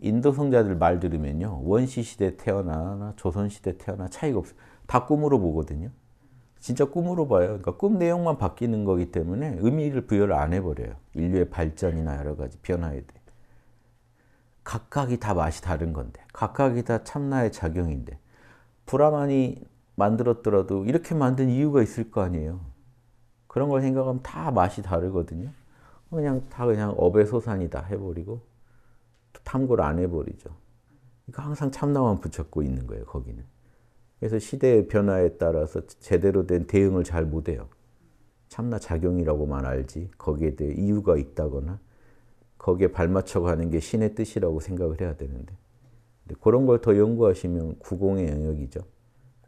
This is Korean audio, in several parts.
인도 성자들 말 들으면요. 원시 시대 태어나 조선 시대 태어나 차이가 없어요. 다 꿈으로 보거든요. 진짜 꿈으로 봐요. 그러니까 꿈 내용만 바뀌는 거기 때문에 의미를 부여를 안 해버려요. 인류의 발전이나 여러 가지 변화에 대해. 각각이 다 맛이 다른 건데 각각이 다 참나의 작용인데 브라만이 만들었더라도 이렇게 만든 이유가 있을 거 아니에요. 그런 걸 생각하면 다 맛이 다르거든요. 그냥 다 그냥 업의 소산이다 해버리고 탐구를 안 해버리죠. 그러니까 항상 참나만 붙였고 있는 거예요, 거기는. 그래서 시대의 변화에 따라서 제대로 된 대응을 잘 못해요. 참나 작용이라고만 알지 거기에 대해 이유가 있다거나 거기에 발맞춰 가는 게 신의 뜻이라고 생각을 해야 되는데 그런 걸 더 연구하시면 구공의 영역이죠.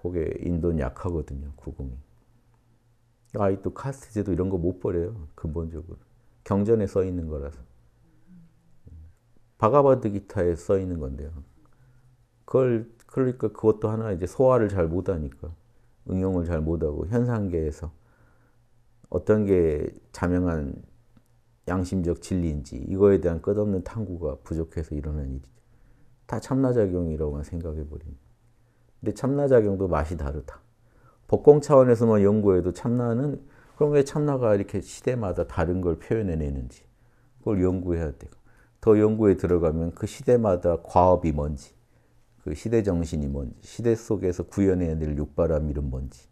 그게 인도는 약하거든요, 구공이. 아이 또 카스트제도 이런 거 못 버려요, 근본적으로. 경전에 써 있는 거라서. 바가바드 기타에 써 있는 건데요. 그걸 그러니까 그것도 하나 이제 소화를 잘 못하니까 응용을 잘 못하고 현상계에서 어떤 게 자명한 양심적 진리인지 이거에 대한 끝없는 탐구가 부족해서 일어난 일이죠. 다 참나작용이라고만 생각해버립 근데 참나작용도 맛이 다르다. 법공 차원에서만 연구해도 참나는 그럼 왜 참나가 이렇게 시대마다 다른 걸 표현해내는지 그걸 연구해야 돼요. 더 연구에 들어가면 그 시대마다 과업이 뭔지, 그 시대 정신이 뭔지, 시대 속에서 구현해야 될 육바라밀은 뭔지,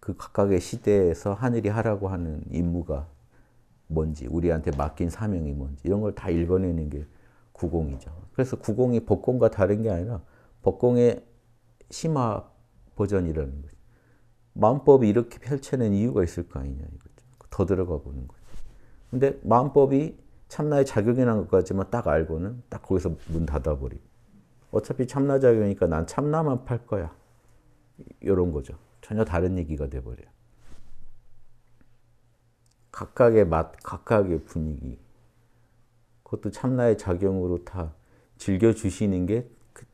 그 각각의 시대에서 하늘이 하라고 하는 임무가 뭔지, 우리한테 맡긴 사명이 뭔지, 이런 걸 다 읽어내는 게 구공이죠. 그래서 구공이 복공과 다른 게 아니라 복공의 심화 버전이라는 거죠. 마음법이 이렇게 펼쳐낸 이유가 있을 거 아니냐, 이거죠. 더 들어가 보는 거죠. 근데 마음법이 참나의 자격이라는 것까지만 딱 알고는 딱 거기서 문 닫아버리고 어차피 참나 자격이니까난 참나만 팔 거야. 이런 거죠. 전혀 다른 얘기가 돼버려 각각의 맛, 각각의 분위기. 그것도 참나의 작용으로 다 즐겨주시는 게그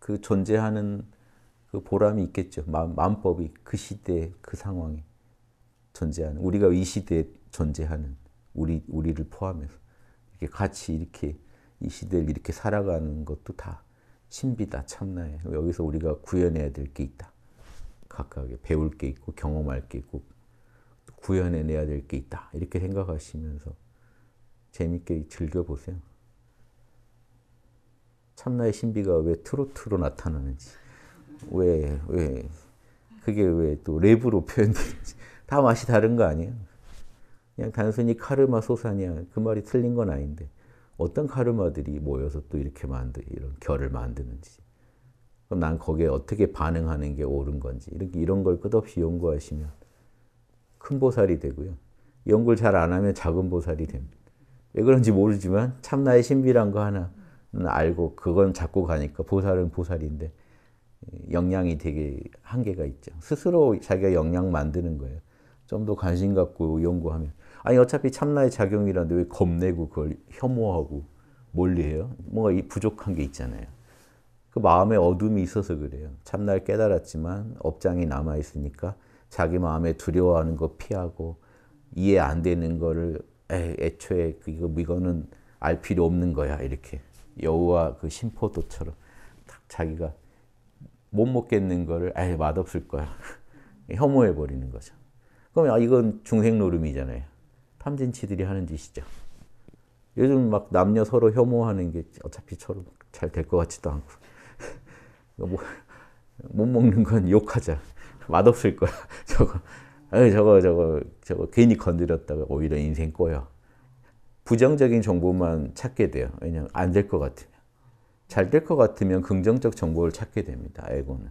그 존재하는 그 보람이 있겠죠. 마음, 법이그 시대에, 그 상황에 존재하는, 우리가 이 시대에 존재하는 우리, 우리를 포함해서. 이렇게 같이 이렇게 이 시대를 이렇게 살아가는 것도 다 신비다 참나에 여기서 우리가 구현해야 될 게 있다. 각각의 배울 게 있고 경험할 게 있고 구현해내야 될 게 있다. 이렇게 생각하시면서 재밌게 즐겨보세요. 참나의 신비가 왜 트로트로 나타나는지 왜, 왜, 그게 왜 또 랩으로 표현되는지 다 맛이 다른 거 아니에요? 그냥 단순히 카르마 소사냐 그 말이 틀린 건 아닌데 어떤 카르마들이 모여서 또 이렇게 만드 이런 결을 만드는지 그럼 난 거기에 어떻게 반응하는 게 옳은 건지 이렇게 이런 걸 끝없이 연구하시면 큰 보살이 되고요. 연구를 잘 안 하면 작은 보살이 됩니다. 왜 그런지 모르지만 참나의 신비란 거 하나 알고 그건 잡고 가니까 보살은 보살인데 역량이 되게 한계가 있죠. 스스로 자기가 역량 만드는 거예요. 좀 더 관심 갖고 연구하면 아니 어차피 참나의 작용이라는데 왜 겁내고 그걸 혐오하고 멀리해요? 뭔가 이 부족한 게 있잖아요. 그 마음의 어둠이 있어서 그래요. 참나를 깨달았지만 업장이 남아 있으니까 자기 마음에 두려워하는 거 피하고 이해 안 되는 거를 에 애초에 그, 이거 이거는 알 필요 없는 거야 이렇게 여우와 그 심포도처럼 딱 자기가 못 먹겠는 거를 아 맛없을 거야 혐오해 버리는 거죠. 그러면 아, 이건 중생 노름이잖아요. 탐진치들이 하는 짓이죠. 요즘 막 남녀 서로 혐오하는 게 어차피 서로 잘 될 것 같지도 않고 뭐, 못 먹는 건 욕하자 맛없을 거야 저거 저거 저거 저거 괜히 건드렸다가 오히려 인생 꼬여 부정적인 정보만 찾게 돼요 왜냐면 안 될 것 같으면 잘 될 것 같으면 긍정적 정보를 찾게 됩니다 에고는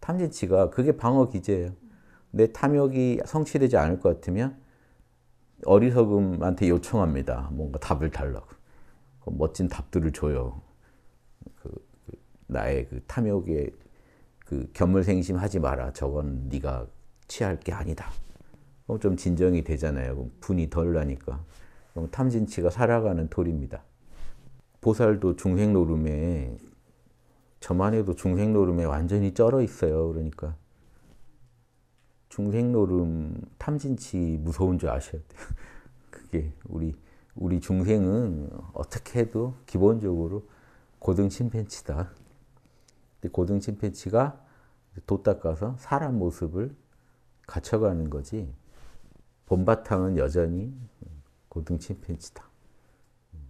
탐진치가 그게 방어 기제예요 내 탐욕이 성취되지 않을 것 같으면 어리석음한테 요청합니다. 뭔가 답을 달라고. 그 멋진 답들을 줘요. 그, 그 나의 그 탐욕에 그 견물생심하지 마라. 저건 네가 취할 게 아니다. 그럼 좀 진정이 되잖아요. 그럼 분이 덜 나니까. 그럼 탐진치가 살아가는 돌입니다. 보살도 중생노름에 저만 해도 중생노름에 완전히 쩔어 있어요. 그러니까 중생노름 탐진치 무서운 줄 아셔야 돼요. 그게 우리 우리 중생은 어떻게 해도 기본적으로 고등 침팬치다. 고등 침팬치가 도 닦아서 사람 모습을 갖춰가는 거지. 본바탕은 여전히 고등 침팬치다.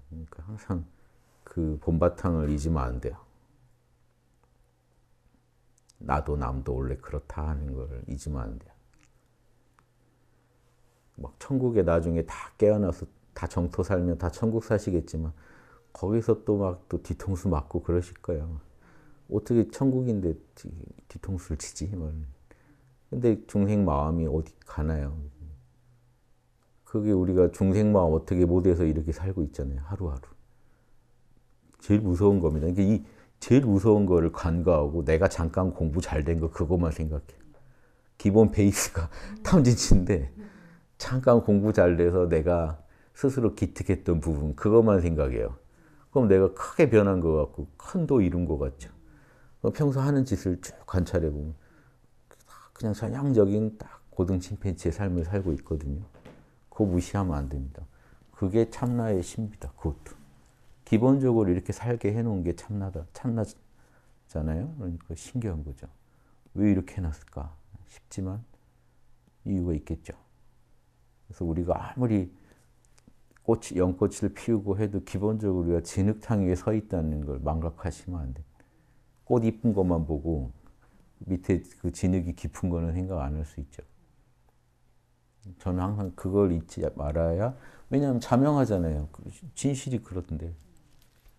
그러니까 항상 그 본바탕을 잊으면 안 돼요. 나도 남도 원래 그렇다 하는 걸 잊으면 안 돼요. 막 천국에 나중에 다 깨어나서 다 정토 살면 다 천국 사시겠지만 거기서 또 막 또 뒤통수 맞고 그러실 거예요. 어떻게 천국인데 뒤통수를 치지? 근데 중생 마음이 어디 가나요? 그게 우리가 중생 마음 어떻게 못해서 이렇게 살고 있잖아요. 하루하루. 제일 무서운 겁니다. 그러니까 이 제일 무서운 거를 간과하고 내가 잠깐 공부 잘 된거 그것만 생각해. 기본 베이스가 탐진치인데 잠깐 공부 잘 돼서 내가 스스로 기특했던 부분 그것만 생각해요. 그럼 내가 크게 변한 것 같고 큰 도 이룬 것 같죠. 평소 하는 짓을 쭉 관찰해 보면 그냥 전형적인 딱 고등 침팬지의 삶을 살고 있거든요. 그거 무시하면 안 됩니다. 그게 참나의 신비다. 그것도. 기본적으로 이렇게 살게 해놓은 게 참나다, 참나잖아요. 그러니까 신기한 거죠. 왜 이렇게 해놨을까 싶지만 이유가 있겠죠. 그래서 우리가 아무리 꽃이, 연꽃을 피우고 해도 기본적으로 우리가 진흙탕 위에 서 있다는 걸 망각하시면 안 돼. 꽃 이쁜 것만 보고 밑에 그 진흙이 깊은 거는 생각 안 할 수 있죠. 저는 항상 그걸 잊지 말아야 왜냐하면 자명하잖아요. 진실이 그렇던데.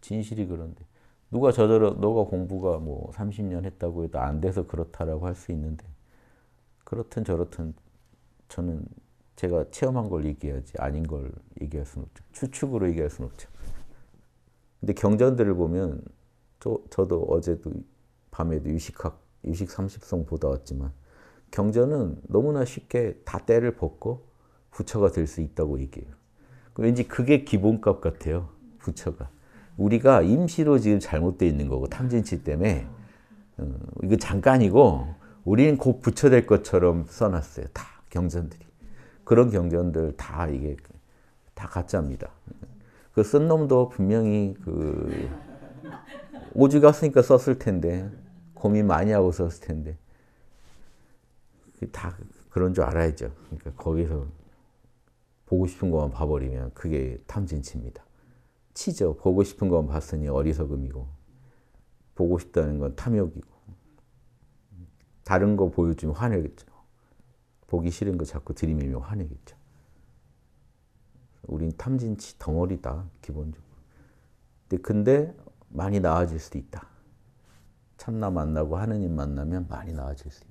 진실이 그런데 누가 저절로 너가 공부가 뭐 30년 했다고 해도 안 돼서 그렇다라고 할 수 있는데 그렇든 저렇든 저는 제가 체험한 걸 얘기해야지 아닌 걸 얘기할 수는 없죠. 추측으로 얘기할 수는 없죠. 근데 경전들을 보면 저, 저도 어제도 밤에도 유식학, 유식 30성 보다 왔지만 경전은 너무나 쉽게 다 때를 벗고 부처가 될 수 있다고 얘기해요. 왠지 그게 기본값 같아요. 부처가. 우리가 임시로 지금 잘못되어 있는 거고 탐진치 때문에 어, 이거 잠깐이고 우리는 곧 부처될 것처럼 써놨어요. 다 경전들이 그런 경전들 다 이게 다 가짜입니다. 그 쓴 놈도 분명히 그 오지가 으니까 썼을 텐데 고민 많이 하고 썼을 텐데 다 그런 줄 알아야죠. 그러니까 거기서 보고 싶은 것만 봐버리면 그게 탐진치입니다. 치죠. 보고 싶은 건 봤으니 어리석음이고 보고 싶다는 건 탐욕이고 다른 거 보여주면 화내겠죠. 보기 싫은 거 자꾸 들이밀면 화내겠죠. 우린 탐진치 덩어리다 기본적으로. 근데, 근데 많이 나아질 수도 있다. 참나 만나고 하느님 만나면 많이 나아질 수 있다.